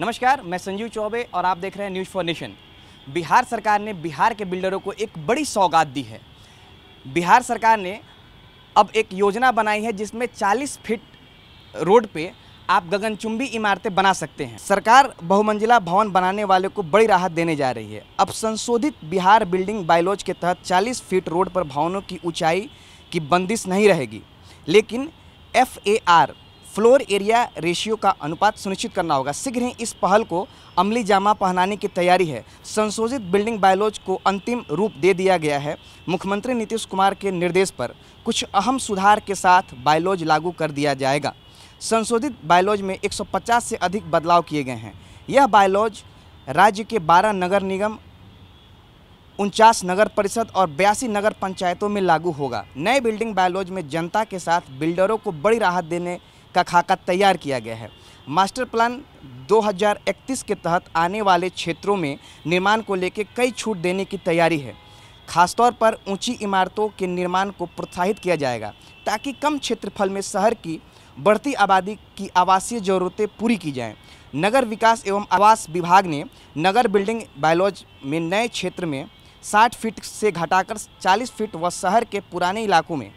नमस्कार मैं संजीव चौबे और आप देख रहे हैं न्यूज़ फॉर नेशन बिहार सरकार ने बिहार के बिल्डरों को एक बड़ी सौगात दी है बिहार सरकार ने अब एक योजना बनाई है जिसमें 40 फीट रोड पे आप गगनचुंबी इमारतें बना सकते हैं सरकार बहुमंजिला भवन बनाने वाले को बड़ी राहत देने जा रही है अब संशोधित बिहार बिल्डिंग बायलॉज के तहत 40 फीट रोड पर भवनों की ऊंचाई की बंदिश नहीं रहेगी लेकिन एफ फ्लोर एरिया रेशियो का अनुपात सुनिश्चित करना होगा शीघ्र ही इस पहल को अमली जामा पहनाने की तैयारी है संशोधित बिल्डिंग बायोलॉज को अंतिम रूप दे दिया गया है मुख्यमंत्री नीतीश कुमार के निर्देश पर कुछ अहम सुधार के साथ बायोलॉज लागू कर दिया जाएगा संशोधित बायोलॉज में 150 से अधिक बदलाव किए गए हैं यह बायलॉज राज्य के 12 नगर निगम उनचास नगर परिषद और बयासी नगर पंचायतों में लागू होगा नए बिल्डिंग बायोलॉज में जनता के साथ बिल्डरों को बड़ी राहत देने का खाका तैयार किया गया है मास्टर प्लान 2031 के तहत आने वाले क्षेत्रों में निर्माण को लेकर कई छूट देने की तैयारी है खासतौर पर ऊंची इमारतों के निर्माण को प्रोत्साहित किया जाएगा ताकि कम क्षेत्रफल में शहर की बढ़ती आबादी की आवासीय ज़रूरतें पूरी की जाएं। नगर विकास एवं आवास विभाग ने नगर बिल्डिंग बायलॉज में नए क्षेत्र में 60 फीट से घटाकर 40 फीट व शहर के पुराने इलाकों में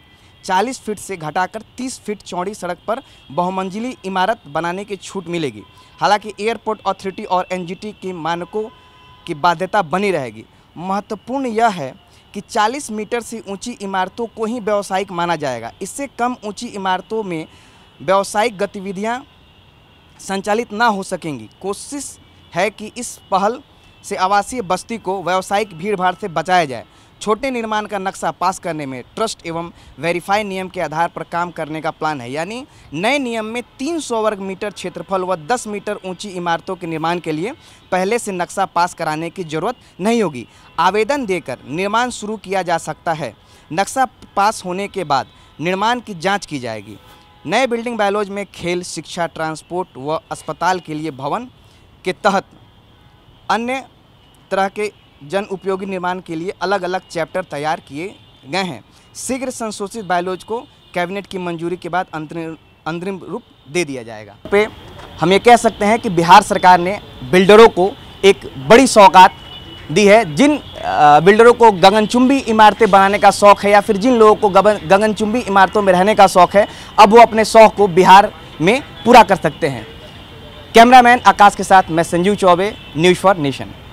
40 फीट से घटाकर 30 फीट चौड़ी सड़क पर बहुमंजिली इमारत बनाने की छूट मिलेगी हालांकि एयरपोर्ट अथॉरिटी और एनजीटी के मानकों की बाध्यता बनी रहेगी महत्वपूर्ण यह है कि 40 मीटर से ऊंची इमारतों को ही व्यावसायिक माना जाएगा इससे कम ऊंची इमारतों में व्यावसायिक गतिविधियां संचालित ना हो सकेंगी कोशिश है कि इस पहल से आवासीय बस्ती को व्यावसायिक भीड़भाड़ से बचाया जाए छोटे निर्माण का नक्शा पास करने में ट्रस्ट एवं वेरीफाई नियम के आधार पर काम करने का प्लान है यानी नए नियम में 300 वर्ग मीटर क्षेत्रफल व 10 मीटर ऊंची इमारतों के निर्माण के लिए पहले से नक्शा पास कराने की जरूरत नहीं होगी आवेदन देकर निर्माण शुरू किया जा सकता है नक्शा पास होने के बाद निर्माण की जाँच की जाएगी नए बिल्डिंग बायोलॉज में खेल शिक्षा ट्रांसपोर्ट व अस्पताल के लिए भवन के तहत अन्य तरह के जन उपयोगी निर्माण के लिए अलग अलग चैप्टर तैयार किए गए हैं शीघ्र संशोधित बायोलॉज को कैबिनेट की मंजूरी के बाद अंतरिम अंतरिम रूप दे दिया जाएगा पे हम ये कह सकते हैं कि बिहार सरकार ने बिल्डरों को एक बड़ी सौगात दी है जिन बिल्डरों को गगनचुंबी इमारतें बनाने का शौक़ है या फिर जिन लोगों को गगनचुंबी इमारतों में रहने का शौक़ है अब वो अपने शौक़ को बिहार में पूरा कर सकते हैं कैमरामैन आकाश के साथ मैं Sanjeev Chaubey news for nation